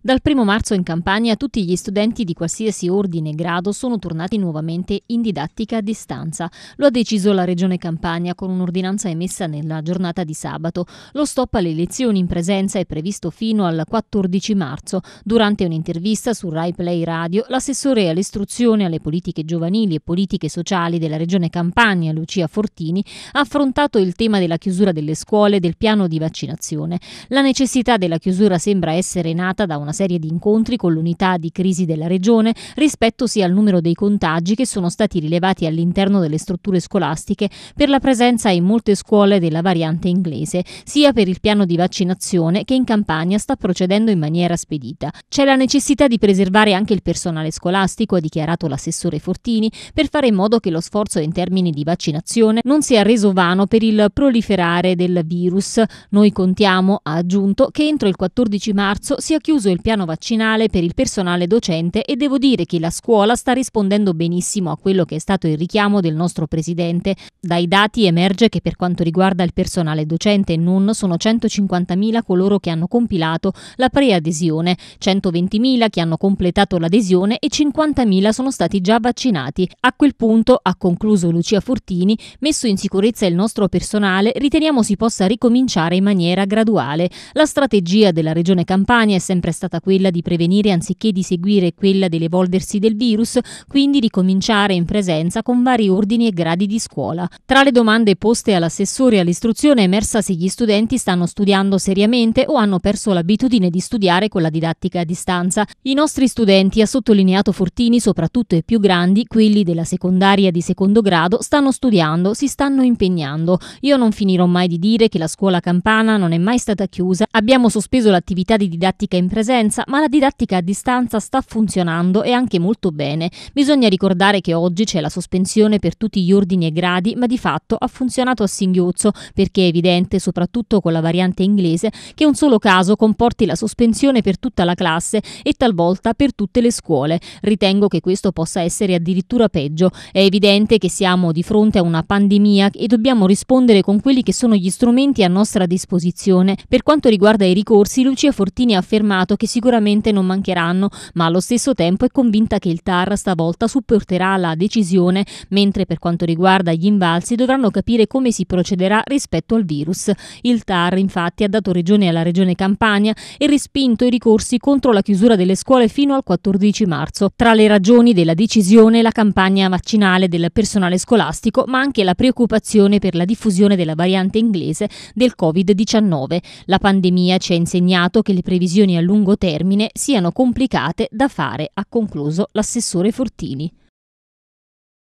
Dal 1 marzo in Campania tutti gli studenti di qualsiasi ordine e grado sono tornati nuovamente in didattica a distanza. Lo ha deciso la Regione Campania con un'ordinanza emessa nella giornata di sabato. Lo stop alle lezioni in presenza è previsto fino al 14 marzo. Durante un'intervista su Rai Play Radio, l'assessore all'istruzione, alle politiche giovanili e politiche sociali della Regione Campania, Lucia Fortini, ha affrontato il tema della chiusura delle scuole e del piano di vaccinazione. La necessità della chiusura sembra essere nata da una una serie di incontri con l'unità di crisi della regione rispetto sia al numero dei contagi che sono stati rilevati all'interno delle strutture scolastiche per la presenza in molte scuole della variante inglese, sia per il piano di vaccinazione che in Campania sta procedendo in maniera spedita. C'è la necessità di preservare anche il personale scolastico, ha dichiarato l'assessore Fortini, per fare in modo che lo sforzo in termini di vaccinazione non sia reso vano per il proliferare del virus. Noi contiamo, ha aggiunto, che entro il 14 marzo sia chiuso il il piano vaccinale per il personale docente e devo dire che la scuola sta rispondendo benissimo a quello che è stato il richiamo del nostro presidente. Dai dati emerge che per quanto riguarda il personale docente e non sono 150.000 coloro che hanno compilato la preadesione, 120.000 che hanno completato l'adesione e 50.000 sono stati già vaccinati. A quel punto, ha concluso Lucia Fortini, messo in sicurezza il nostro personale, riteniamo si possa ricominciare in maniera graduale. La strategia della Regione Campania è sempre stata stata quella di prevenire anziché di seguire quella dell'evolversi del virus, quindi di cominciare in presenza con vari ordini e gradi di scuola. Tra le domande poste all'assessore all'istruzione è emersa se gli studenti stanno studiando seriamente o hanno perso l'abitudine di studiare con la didattica a distanza. I nostri studenti, ha sottolineato Fortini, soprattutto i più grandi, quelli della secondaria di secondo grado, stanno studiando, si stanno impegnando. Io non finirò mai di dire che la scuola campana non è mai stata chiusa, abbiamo sospeso l'attività di didattica in presenza presenza, ma la didattica a distanza sta funzionando e anche molto bene. Bisogna ricordare che oggi c'è la sospensione per tutti gli ordini e gradi, ma di fatto ha funzionato a singhiozzo, perché è evidente, soprattutto con la variante inglese, che un solo caso comporti la sospensione per tutta la classe e talvolta per tutte le scuole. Ritengo che questo possa essere addirittura peggio. È evidente che siamo di fronte a una pandemia e dobbiamo rispondere con quelli che sono gli strumenti a nostra disposizione. Per quanto riguarda i ricorsi, Lucia Fortini ha affermato che che sicuramente non mancheranno, ma allo stesso tempo è convinta che il TAR stavolta supporterà la decisione, mentre per quanto riguarda gli invalsi dovranno capire come si procederà rispetto al virus. Il TAR infatti ha dato regione alla regione Campania e respinto i ricorsi contro la chiusura delle scuole fino al 14 marzo. Tra le ragioni della decisione la campagna vaccinale del personale scolastico, ma anche la preoccupazione per la diffusione della variante inglese del Covid-19. La pandemia ci ha insegnato che le previsioni a lungo lungo termine siano complicate da fare, ha concluso l'assessore Fortini.